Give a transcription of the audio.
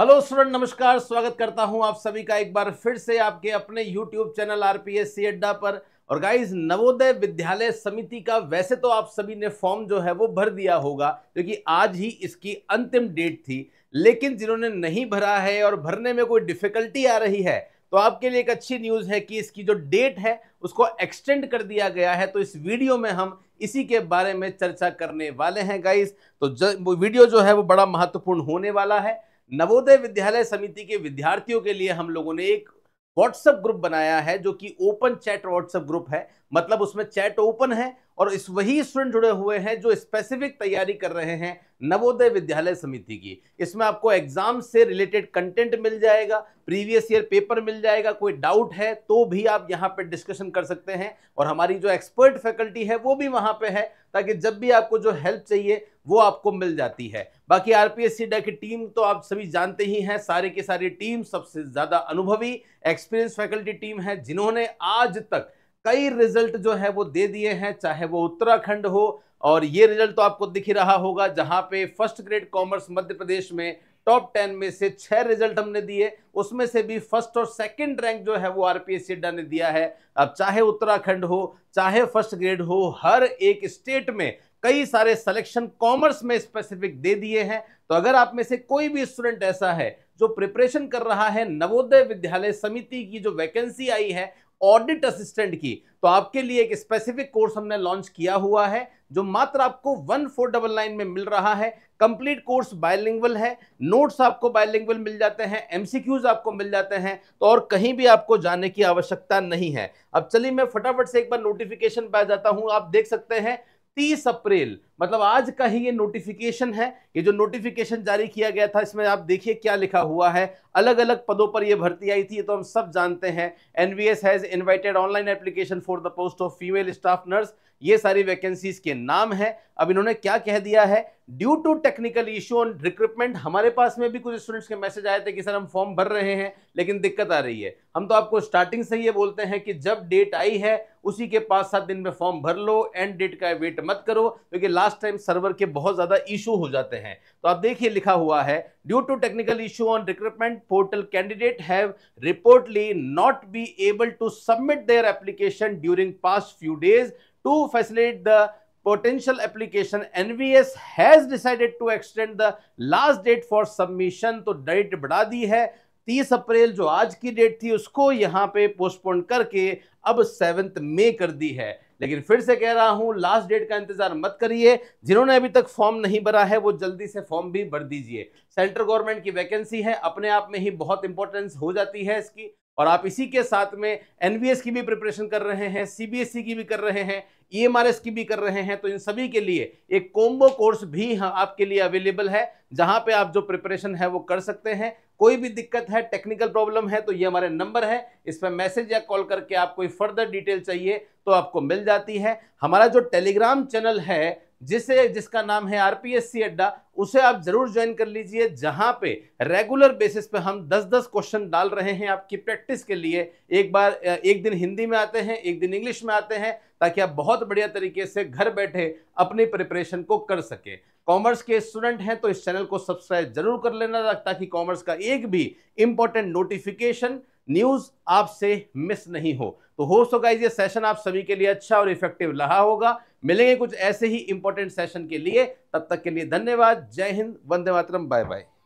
hello student नमस्कार स्वागत करता हूं आप सभी का एक बार फिर से आपके अपने यूट्यूब चैनल एस सी अड्डा पर और गाइज नवोदय विद्यालय समिति का वैसे तो आप सभी ने फॉर्म जो है वो भर दिया होगा क्योंकि आज ही इसकी अंतिम डेट थी लेकिन जिन्होंने नहीं भरा है और भरने में कोई डिफिकल्टी आ रही है तो आपके लिए एक अच्छी न्यूज़ है कि इसकी जो डेट है उसको एक्सटेंड कर दिया गया है तो इस वीडियो में हम इसी के बारे में चर्चा करने वाले हैं गाइज तो वीडियो जो है वो बड़ा महत्वपूर्ण होने वाला है नवोदय विद्यालय समिति के विद्यार्थियों के लिए हम लोगों ने एक व्हाट्सएप ग्रुप बनाया है जो कि ओपन चैट व्हाट्सएप ग्रुप है मतलब उसमें चैट ओपन है और इस वही स्टूडेंट जुड़े हुए हैं जो स्पेसिफिक तैयारी कर रहे हैं नवोदय विद्यालय समिति की इसमें आपको एग्जाम से रिलेटेड कंटेंट मिल जाएगा प्रीवियस ईयर पेपर मिल जाएगा कोई डाउट है तो भी आप यहाँ पर डिस्कशन कर सकते हैं और हमारी जो एक्सपर्ट फैकल्टी है वो भी वहाँ पे है ताकि जब भी आपको जो हेल्प चाहिए वो आपको मिल जाती है बाकी आर डा की टीम तो आप सभी जानते ही हैं सारे की सारी टीम सबसे ज़्यादा अनुभवी एक्सपीरियंस फैकल्टी टीम है जिन्होंने आज तक कई रिजल्ट जो है वो दे दिए हैं चाहे वो उत्तराखंड हो और ये रिजल्ट तो आपको दिख ही रहा होगा जहां पे first grade commerce Madhya Pradesh में टॉप टेन में से छह रिजल्ट हमने दिए उसमें से भी फर्स्ट और सेकंड रैंक जो है वो आरपीएस अड्डा ने दिया है अब चाहे उत्तराखंड हो चाहे फर्स्ट ग्रेड हो हर एक स्टेट में कई सारे सिलेक्शन कॉमर्स में स्पेसिफिक दे दिए हैं तो अगर आप में से कोई भी स्टूडेंट ऐसा है जो प्रिपरेशन कर रहा है नवोदय विद्यालय समिति की जो वैकेंसी आई है ऑडिट असिस्टेंट की तो आपके लिए एक स्पेसिफिक कोर्स हमने लॉन्च किया हुआ है जो मात्र आपको वन फोर डबल नाइन में मिल रहा है कंप्लीट कोर्स बायलिंगुअल है नोट्स आपको बायलिंगुअल मिल जाते हैं एमसीक्यूज आपको मिल जाते हैं तो और कहीं भी आपको जाने की आवश्यकता नहीं है अब चलिए मैं फटाफट से एक बार नोटिफिकेशन पे जाता हूँ आप देख सकते हैं तीस अप्रैल मतलब आज का ही ये नोटिफिकेशन है ये जो नोटिफिकेशन जारी किया गया था इसमें आप देखिए क्या लिखा हुआ है अलग अलग पदों पर ये भर्ती आई थी ये तो हम सब जानते हैं NVS has invited online application for the post of female staff nurse ये सारी वैकेंसीज के नाम हैं अब इन्होंने क्या कह दिया है due to technical issue on recruitment हमारे पास में भी कुछ स्टूडेंट्स के मैसेज आए थे कि सर हम फॉर्म भर रहे हैं लेकिन दिक्कत आ रही है हम तो आपको स्टार्टिंग से ये बोलते हैं कि जब डेट आई है उसी के पाँच सात दिन में फॉर्म भर लो एंड डेट का वेट मत करो क्योंकि लास्ट टाइम सर्वर के बहुत ज़्यादा इशू हो जाते हैं तो आप देखिए लिखा हुआ है due to technical issue on recruitment portal candidate have reportedly not be able to submit their application during past few days to facilitate the potential application NVS has decided to extend the last date for submission तो date बढ़ा दी है 30 अप्रैल जो आज की date थी उसको यहाँ पे पोस्टपोन करके अब सेवन्थ मे कर दी है लेकिन फिर से कह रहा हूँ लास्ट डेट का इंतजार मत करिए जिन्होंने अभी तक फॉर्म नहीं भरा है वो जल्दी से फॉर्म भी भर दीजिए सेंट्रल गवर्नमेंट की वैकेंसी है अपने आप में ही बहुत इंपॉर्टेंस हो जाती है इसकी और आप इसी के साथ में एन की भी प्रिपरेशन कर रहे हैं सी e की भी कर रहे हैं ई e की भी कर रहे हैं तो इन सभी के लिए एक कोम्बो कोर्स भी आपके लिए अवेलेबल है जहाँ पे आप जो प्रिपरेशन है वो कर सकते हैं कोई भी दिक्कत है टेक्निकल प्रॉब्लम है तो ये हमारे नंबर है इस पर मैसेज या कॉल करके आप कोई फर्दर डिटेल चाहिए तो आपको मिल जाती है हमारा जो टेलीग्राम चैनल है जिसे जिसका नाम है आरपीएससी अड्डा उसे आप जरूर ज्वाइन कर लीजिए जहां पे रेगुलर बेसिस पे हम 10-10 क्वेश्चन डाल रहे हैं आपकी प्रैक्टिस के लिए एक बार एक दिन हिंदी में आते हैं एक दिन इंग्लिश में आते हैं ताकि आप बहुत बढ़िया तरीके से घर बैठे अपनी प्रिपरेशन को कर सके कॉमर्स के स्टूडेंट हैं तो इस चैनल को सब्सक्राइब जरूर कर लेना ताकि कॉमर्स का एक भी इंपॉर्टेंट नोटिफिकेशन न्यूज आपसे मिस नहीं हो तो हो सो गाइज ये सेशन आप सभी के लिए अच्छा और इफेक्टिव रहा होगा मिलेंगे कुछ ऐसे ही इंपॉर्टेंट सेशन के लिए तब तक के लिए धन्यवाद जय हिंद वंदे मातरम बाय बाय